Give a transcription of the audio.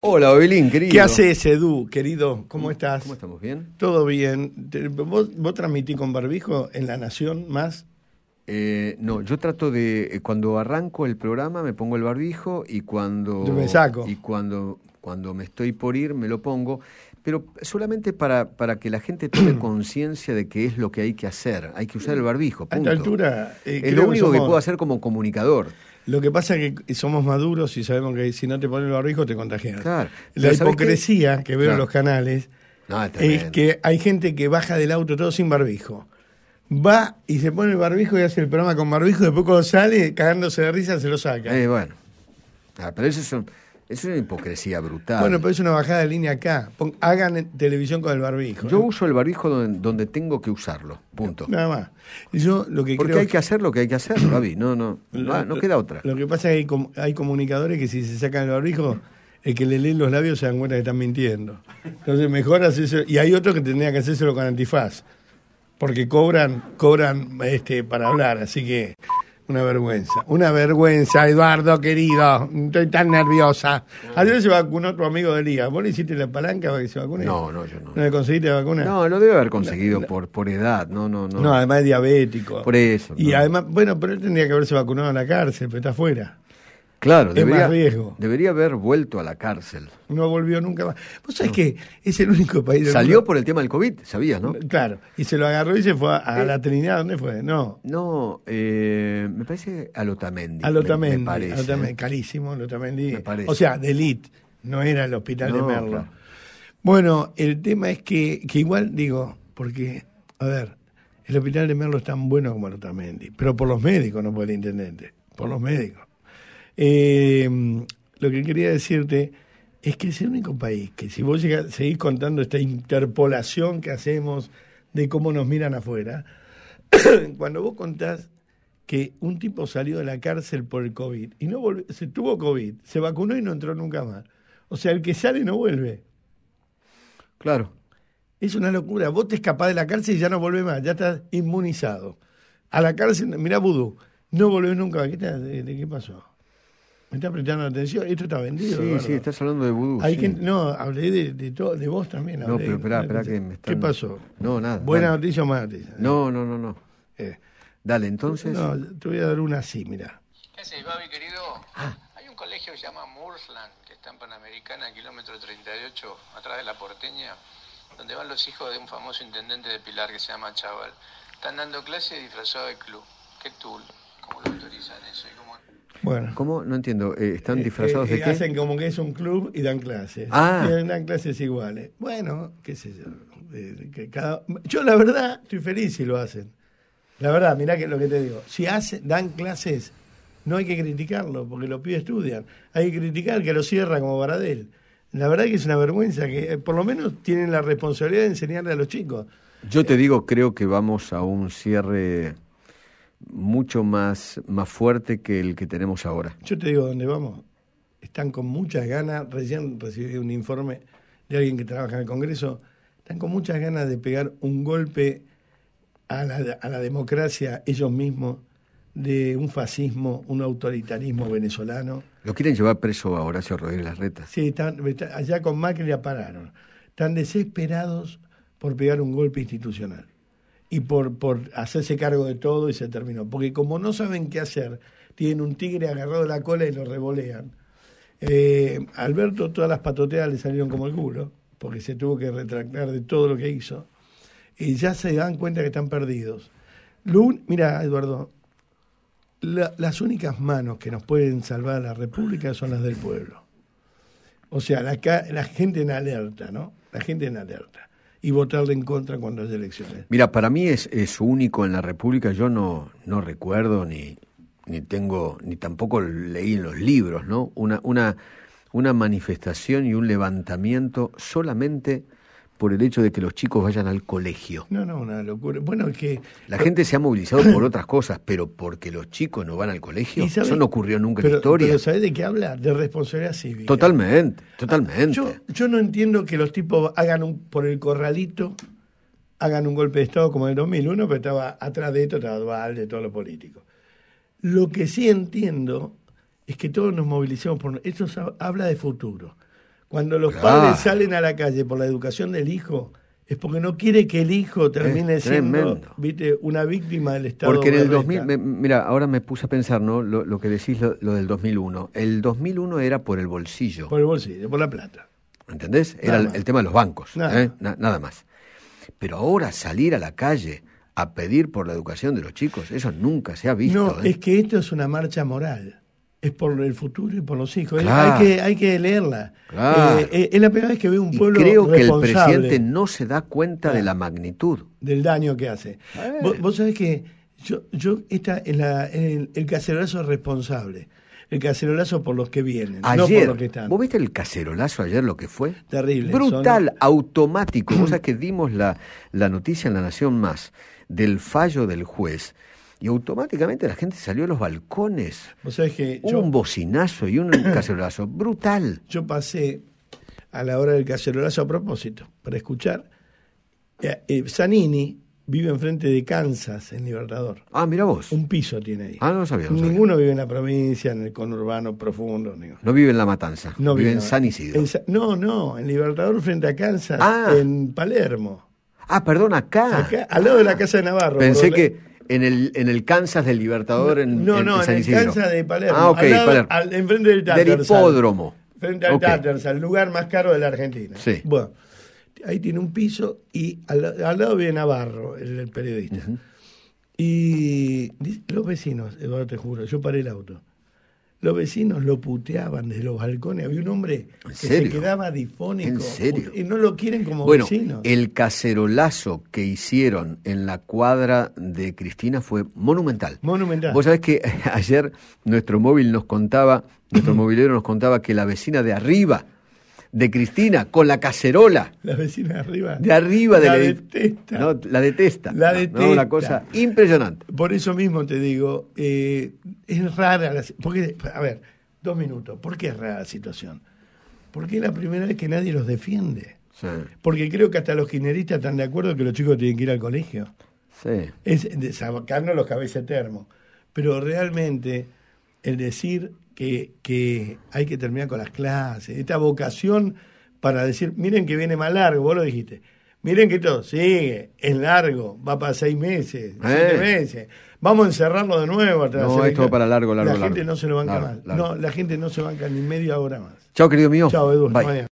Hola, Belín, querido. ¿Qué haces, Edu, querido? ¿Cómo estás? ¿Cómo estamos? ¿Bien? Todo bien. ¿Vos, transmitís con barbijo en La Nación más? Eh, no, yo trato de. Eh, cuando arranco el programa me pongo el barbijo y cuando. Yo me saco. Y cuando, cuando me estoy por ir me lo pongo. Pero solamente para, para que la gente tome conciencia de qué es lo que hay que hacer. Hay que usar el mm. barbijo. Punto. A esta altura. Eh, es lo único que, puedo hacer como comunicador. Lo que pasa es que somos maduros y sabemos que si no te pones el barbijo te contagias. La hipocresía que veo en los canales es que hay gente que baja del auto todo sin barbijo. Va y se pone el barbijo y hace el programa con barbijo, y después sale, cagándose de risa, se lo saca. Eh, bueno. Ah, pero eso es un... Es una hipocresía brutal. Bueno, pero es una bajada de línea acá. hagan televisión con el barbijo. Yo uso el barbijo donde, donde, tengo que usarlo. Punto. Nada más. Yo lo que Porque hay que... hacer lo que hay que hacer, Gaby. No, no. no queda otra. Lo que pasa es que hay, comunicadores que si se sacan el barbijo, el que le lee los labios se dan cuenta que están mintiendo. Entonces mejor eso. Y hay otros que tendrían que hacérselo con antifaz. Porque cobran, cobran este, para hablar. Así que. Una vergüenza, una vergüenza, Eduardo, querido. Estoy tan nerviosa. Ah. Ayer se vacunó otro amigo de Liga. ¿Vos le hiciste la palanca para que se vacune? No, no, yo no. ¿No le conseguiste la vacuna? No, lo debe haber conseguido por, por edad, no, no, no. No, además es diabético. Por eso. Y además, bueno, pero él tendría que haberse vacunado en la cárcel, pero está afuera. Claro, debería, debería haber vuelto a la cárcel. No volvió nunca más. Vos sabés que es el único país. Salió por el tema del COVID, sabías, ¿no? Claro, y se lo agarró y se fue a, eh. la Trinidad, ¿dónde fue? No. No, eh, me parece a Lotamendi. A Lotamendi, me, me parece. carísimo, Lotamendi. Me O sea, de élite, no era el hospital de Merlo. Bueno, el tema es que, que igual, digo, porque, a ver, el hospital de Merlo es tan bueno como Lotamendi, pero por los médicos, no por el intendente, por los médicos. Eh, lo que quería decirte es que es el único país que si vos seguís contando esta interpolación que hacemos de cómo nos miran afuera, cuando vos contás que un tipo salió de la cárcel por el COVID y no volvió, se tuvo COVID, se vacunó y no entró nunca más. O sea, el que sale no vuelve. Claro. Es una locura. Vos te escapás de la cárcel y ya no volvés más, ya estás inmunizado. A la cárcel, mirá Vudú, no volvés nunca. ¿Qué, te, qué pasó? Me está prestando atención. Esto está vendido. Sí, sí, estás hablando de vudú. Hay que, no, hablé de, de, de vos también. no, pero espera. esperá que ¿Qué pasó? No, nada. ¿Buena noticia o mala noticia? No, no, no, no. Eh. dale, entonces... No, te voy a dar una así, mira. ¿Qué haces, Babi, querido? Ah. Hay un colegio que se llama Mursland, que está en Panamericana, kilómetro 38, atrás de la porteña, donde van los hijos de un famoso intendente de Pilar que se llama Chaval. Están dando clases disfrazados de club. Qué tool. ¿Cómo lo autorizan eso? ¿Y cómo... Bueno. ¿Cómo? No entiendo. Eh, ¿Están eh, disfrazados eh, de qué? Hacen como que es un club y dan clases. Ah. Y dan clases iguales. Bueno, qué sé yo. Que Yo, la verdad, estoy feliz si lo hacen. La verdad, mirá que lo que te digo. Si hacen, dan clases, no hay que criticarlo, porque los pibes estudian. Hay que criticar que lo cierran como Baradel. La verdad que es una vergüenza que por lo menos tienen la responsabilidad de enseñarle a los chicos. Yo te digo, creo que vamos a un cierre mucho más, fuerte que el que tenemos ahora. Yo te digo dónde vamos. Están con muchas ganas, recién recibí un informe de alguien que trabaja en el Congreso, están con muchas ganas de pegar un golpe a la, democracia ellos mismos de un fascismo, un autoritarismo venezolano. Lo quieren llevar preso a Horacio Rodríguez Larreta. Sí, están, allá con Macri ya pararon. Están desesperados por pegar un golpe institucional y por, por hacerse cargo de todo y se terminó. Porque como no saben qué hacer, tienen un tigre agarrado de la cola y lo revolean. Eh, Alberto, todas las patoteadas le salieron como el culo, porque se tuvo que retractar de todo lo que hizo. Y ya se dan cuenta que están perdidos. Mirá, Mira, Eduardo, las únicas manos que nos pueden salvar a la República son las del pueblo. O sea, la, la gente en alerta, ¿no? La gente en alerta y votarle en contra cuando haya elecciones. Mira, para mí es, es único en la República, yo no, no recuerdo ni, ni tengo, ni tampoco leí en los libros, ¿no? Una, una, una manifestación y un levantamiento solamente por el hecho de que los chicos vayan al colegio. No, no, una locura. Bueno, es que... La gente se ha movilizado por otras cosas, pero porque los chicos no van al colegio, eso no ocurrió nunca en la historia. Pero ¿sabes de qué habla? De responsabilidad civil. Totalmente, totalmente. Yo, no entiendo que los tipos hagan un, por el corralito, hagan un golpe de Estado como en el 2001, pero estaba atrás de esto, estaba Duval, de todos los políticos. Lo que sí entiendo es que todos nos movilicemos por... Esto habla de futuro cuando los padres salen a la calle por la educación del hijo, es porque no quiere que el hijo termine siendo ¿viste? una víctima del Estado. Porque en el 2000, mira, ahora me puse a pensar, ¿no? Lo, que decís, lo, del 2001. El 2001 era por el bolsillo. Por el bolsillo, por la plata. ¿Entendés? era el, tema de los bancos, ¿eh? nada. más. Pero ahora salir a la calle a pedir por la educación de los chicos, eso nunca se ha visto. No, ¿eh? es que esto es una marcha moral es por el futuro y por los hijos. Hay, que, hay que leerla. Eh, eh, es la primera vez que veo un pueblo. Y creo que el presidente no se da cuenta de la ah. magnitud. Del daño que hace. Vos, sabés que yo, yo esta es el, responsable. El cacerolazo por los que vienen, ayer, ¿Vos viste el cacerolazo ayer lo que fue? Terrible. Brutal, automático. Cosa que dimos la, la noticia en La Nación Más del fallo del juez y automáticamente la gente salió a los balcones. que un bocinazo y un cacerolazo brutal. Yo pasé a la hora del cacerolazo a propósito, para escuchar. Sanini eh, eh, Zanini vive enfrente de Kansas, en Libertador. Ah, mira vos. Un piso tiene ahí. Ah, no sabía. Ninguno vive en la provincia, en el conurbano profundo. No, vive en La Matanza. No vive, en San Isidro. no, no, en Libertador frente a Kansas, ah. en Palermo. Ah, perdón, acá. Al lado de la casa de Navarro. Pensé que en el, en el Kansas del Libertador en No, no, en, el Kansas de Palermo. Ah, ok, al enfrente del Tattersall. Del hipódromo. Frente al okay. al el lugar más caro de la Argentina. Sí. Bueno, ahí tiene un piso y al, lado viene Navarro, el, periodista. Y los vecinos, Eduardo, eh, te juro, yo paré el auto. Los vecinos lo puteaban desde los balcones. Había un hombre que se quedaba difónico. ¿En serio? Y no lo quieren como bueno, El cacerolazo que hicieron en la cuadra de Cristina fue monumental. Monumental. Vos sabés que ayer nuestro móvil nos contaba, nuestro movilero nos contaba que la vecina de arriba de Cristina con la cacerola. La vecina de arriba. De arriba de la, detesta. No, la detesta. La detesta. una cosa impresionante. Por eso mismo te digo, eh, es rara la porque A ver, dos minutos. ¿Por qué es rara la situación? Porque es la primera vez que nadie los defiende. Porque creo que hasta los kirchneristas están de acuerdo que los chicos tienen que ir al colegio. Sí. Es sacarnos los cabezas termo. Pero realmente el decir que, hay que terminar con las clases, esta vocación para decir, miren que viene más largo, vos lo dijiste, miren que todo sigue, es largo, va para seis meses, eh. siete meses, vamos a encerrarlo de nuevo. no, esto va para largo, largo, La gente no se lo banca más, no, la gente no se banca ni media hora más. Chao, querido mío. Chao, Edu.